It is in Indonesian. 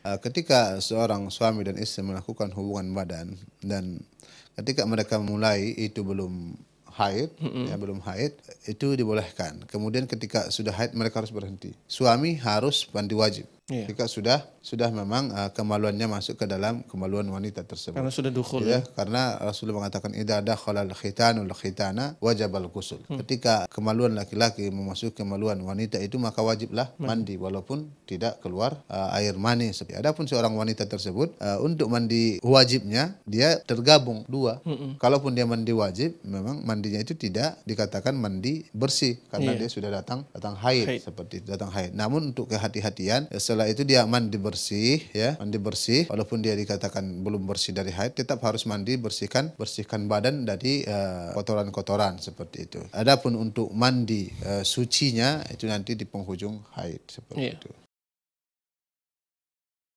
Eh, ketika seorang suami dan istri melakukan hubungan badan dan ketika mereka mulai itu belum haid mm-hmm. ya belum haid itu dibolehkan kemudian ketika sudah haid mereka harus berhenti suami harus mandi wajib Yeah. Jika sudah sudah memang uh, kemaluannya masuk ke dalam kemaluan wanita tersebut. Karena sudah dukhul. Ya, ya? karena Rasulullah mengatakan idza dakhalal khitanul khitana wajabal ghusl. Hmm. Ketika kemaluan laki-laki memasuki kemaluan wanita itu maka wajiblah mandi, mandi walaupun tidak keluar uh, air mani. Adapun seorang wanita tersebut uh, untuk mandi wajibnya dia tergabung dua. Hmm. Kalaupun dia mandi wajib memang mandinya itu tidak dikatakan mandi bersih karena yeah. dia sudah datang datang haid, haid. seperti datang haid. Namun untuk kehati-hatian setelah itu dia mandi bersih ya, mandi bersih walaupun dia dikatakan belum bersih dari haid tetap harus mandi bersihkan bersihkan badan dari eh, kotoran-kotoran uh, seperti itu. Adapun untuk mandi uh, sucinya itu nanti di penghujung haid seperti yeah. itu.